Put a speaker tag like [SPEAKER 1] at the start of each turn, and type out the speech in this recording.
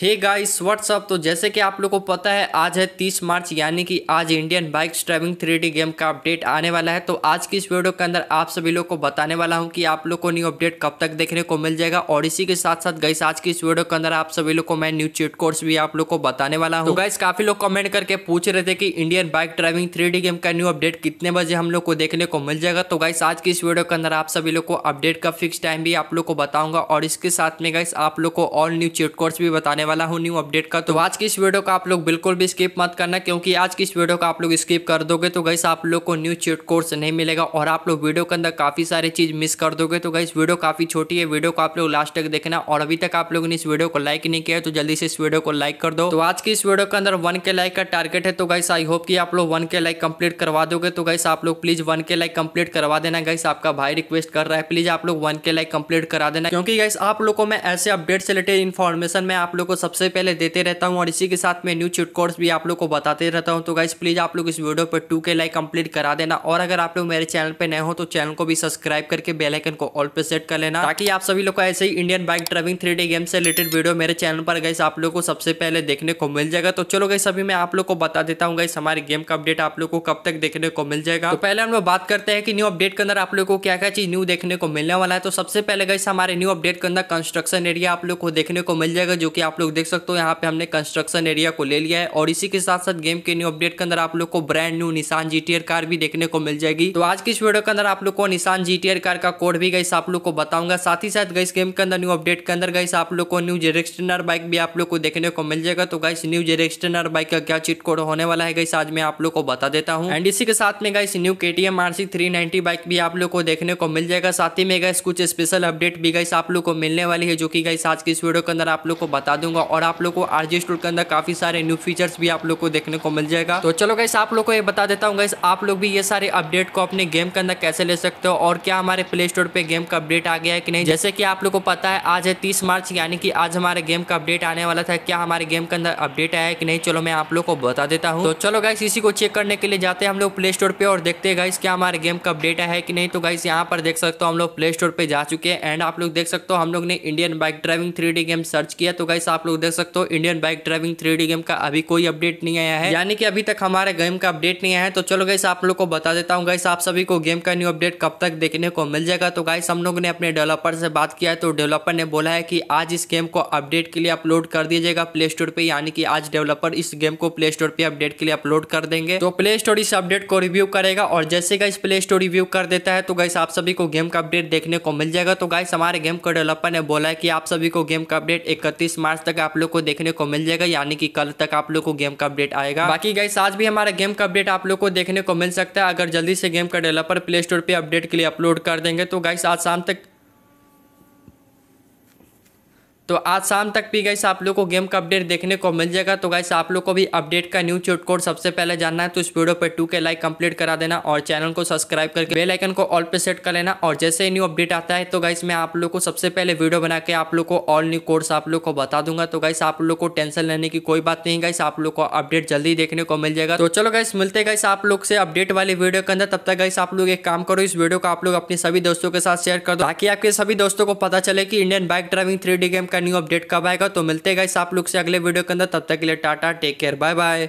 [SPEAKER 1] hey guys what's up तो जैसे कि आप लोग को पता है आज है 30 मार्च यानी कि आज Indian bikes driving three game का अपडेट आने वाला है तो आज की इस वीडियो के अंदर आप सभी लोग को बताने वाला हूं कि आप लोग को न्यू अपडेट कब तक देखने को मिल जाएगा और इसी के साथ साथ गाइस आज की इस वीडियो के अंदर आप सभी लोग को मैं न्यू चीट कोर्स भी आप लोग को बताने वाला हूँ तो गाइस काफी लोग कमेंट करके पूछ रहे थे कि Indian bike driving three game का न्यू अपडेट कितने बजे हम लोग को देखने को मिल जाएगा तो गाइस आज की इस वीडियो के अंदर आप सभी लोग को अपडेट का फिक्स टाइम भी आप लोग को बताऊंगा और इसके साथ में गाइस आप लोग को और न्यू चीट कोर्स भी बताने वाला हूँ न्यू अपडेट का तो आज की इस वीडियो का आप लोग बिल्कुल भी स्किप मत करना क्योंकि आज की इस वीडियो का आप लोग स्किप कर दोगे तो गई आप लोग को न्यू चीट कोर्स नहीं मिलेगा और आप लोग वीडियो के अंदर काफ़ी सारी चीज़ मिस कर दोगे तो गई वीडियो काफ़ी छोटी है वीडियो को आप लोग लास्ट तक देखना और अभी तक आप लोगों ने इस वीडियो को लाइक नहीं किया तो जल्दी से इस वीडियो को लाइक कर दो तो आज की इस वीडियो के अंदर वन के लाइक का टारगेट है तो गाइस आई होप की आप लोग वन के लाइक कंप्लीट करवा दोगे तो गाइस आप लोग please one K like complete करवा देना गाइस आपका भाई रिक्वेस्ट कर रहा है प्लीज आप लोग वन के लाइक कंप्लीट करा देना क्योंकि गाइस आप लोग को मैं ऐसे अपडेट से रिलेटेड इन्फॉर्मेशन मैं आप लोग को सबसे पहले देते रहता हूँ और इसी के साथ मैं न्यू चिट कोड्स भी आप लोग को बताते रहता हूँ तो गाइज प्लीज़ आप लोग इस वीडियो पर टू के लाइक कंप्लीट करा देना और अगर आप लोग मेरे चैनल पर नए हो तो चैनल को भी सब्सक्राइब करके बेलाइकन को ऑल पर सेट कर लेना ताकि आप सभी लोग को ऐसे ही Indian bike driving three game से रिलेटेड वीडियो मेरे चैनल पर गई आप लोग को सबसे पहले देखने को मिल जाएगा तो चलो गई सभी मैं आप लोग को बता देता हूँ गाइस हमारे गेम का अपडेट आप लोग को कब तक देखने को मिल जाएगा तो पहले हम लोग बात करते हैं कि न्यू अपडेट के अंदर आप लोग को क्या क्या चीज न्यू देखने को मिलने वाला है तो सबसे पहले गई हमारे न्यू अपडेट के अंदर कंस्ट्रक्शन एरिया आप लोग को देखने को मिल जाएगा जो कि आप लोग देख सकते हो यहाँ पे हमने कंस्ट्रक्शन एरिया को ले लिया है और इसी के साथ साथ गेम के न्यू अपडेट के अंदर आप लोग को brand new Nissan GTR car भी देखने को मिल जाएगी तो आज की इस वीडियो के अंदर आप लोग को निशान जीटीआर कार का कोड भी गाइस आप लोग को बताऊंगा साथ ही साथ गई गेम के अंदर न्यू अपडेट के अंदर गई आप लोग को न्यू जेरेक्सटनर बाइक भी आप लोग को देखने को मिल जाएगा तो गाइस न्यू जेरेक्सटनर बाइक का क्या चीट कोड होने वाला है गई आज मैं आप लोग को बता देता हूँ एंड इसी के साथ में guys new K T M three ninety bike भी आप लोग को देखने को मिल जाएगा साथ ही में गई कुछ स्पेशल अपडेट भी गाइस आप लोग को मिलने वाली है जो की गाइस आज की इस वीडियो के अंदर आप लोग को बता दूँ दूंगा और आप लोग को आर स्टोर के अंदर काफ़ी सारे न्यू फीचर्स भी आप लोग को देखने को मिल जाएगा तो चलो गाइस आप लोग को ये बता देता हूँ गाइस आप लोग भी ये सारे अपडेट को अपने गेम के अंदर कैसे ले सकते हो और क्या हमारे प्ले स्टोर पे गेम का अपडेट आ गया है कि नहीं जैसे कि आप लोग को पता है आज है तीस मार्च यानी कि आज हमारे गेम का अपडेट आने वाला था क्या हमारे गेम के अंदर अपडेट आया है कि नहीं चलो मैं आप लोग को बता देता हूँ तो चलो गाइस इसी को चेक करने के लिए जाते हैं हम लोग प्ले स्टोर पे और देखते हैं गाइस क्या हमारे गेम का अपडेट है कि नहीं तो गाइस यहाँ पर देख सकते हो हम लोग प्ले स्टोर पे जा चुके हैं एंड आप लोग देख सकते हो हम लोग ने Indian bike driving three game search किया तो गाइस आप लोग देख सकते हो Indian bike driving three game का अभी कोई अपडेट नहीं आया है यानी कि अभी तक हमारे गेम का अपडेट नहीं आया है तो चलो गाइस आप लोग को बता देता हूँ गाइस आप सभी को गेम का न्यू अपडेट कब तक देखने को मिल जाएगा तो गाइस हम लोग ने अपने डेवलपर से बात किया है तो डेवलपर ने बोला है की आज इस गेम को अपडेट के लिए अपलोड कर दिया जाएगा प्ले स्टोर पर यानी कि आज डेवलपर इस गेम को प्ले स्टोर पर अपडेट के लिए अपलोड कर देंगे तो प्ले स्टोर इस अपडेट को रिव्यू करेगा और जैसे गाइस प्ले स्टोर रिव्यू कर देता है तो गाइस आप सभी को गेम का अपडेट देखने को मिल जाएगा तो गाइस हमारे गेम को डेवलपर ने बोला है कि आप सभी को गेम का अपडेट इकतीस मार्च तक आप लोग को देखने को मिल जाएगा यानी कि कल तक आप लोग को गेम का अपडेट आएगा बाकी गाइस आज भी हमारा गेम का अपडेट आप लोग को देखने को मिल सकता है अगर जल्दी से गेम का डेवलपर प्ले स्टोर पर अपडेट के लिए अपलोड कर देंगे तो गाइस आज शाम तक तो आज शाम तक भी गई आप लोग को गेम का अपडेट देखने को मिल जाएगा तो गाइस आप लोग को भी अपडेट का न्यू चोट कोड सबसे पहले जानना है तो इस वीडियो पर टू के लाइक कंप्लीट करा देना और चैनल को सब्सक्राइब करके बेल आइकन को ऑल पे सेट कर लेना और जैसे ही न्यू अपडेट आता है तो गाइस मैं आप लोग को सबसे पहले वीडियो बना के आप लोग को ऑल न्यू कोर्स आप लोग को बता दूंगा तो गाइस आप लोग को टेंशन लेने की कोई बात नहीं गाइस आप लोग को अपडेट जल्दी देखने को मिल जाएगा तो चलो गाइस मिलते गाइस आप लोग से अपडेट वाली वीडियो के अंदर तब तक गाइस आप लोग एक काम करो इस वीडियो को आप लोग अपने सभी दोस्तों के साथ शेयर कर दो ताकि आपके सभी दोस्तों को पता चले कि Indian bike driving three game का का न्यू अपडेट कब आएगा तो मिलते गाइस आप लोग से अगले वीडियो के अंदर तब तक के लिए tata take care bye bye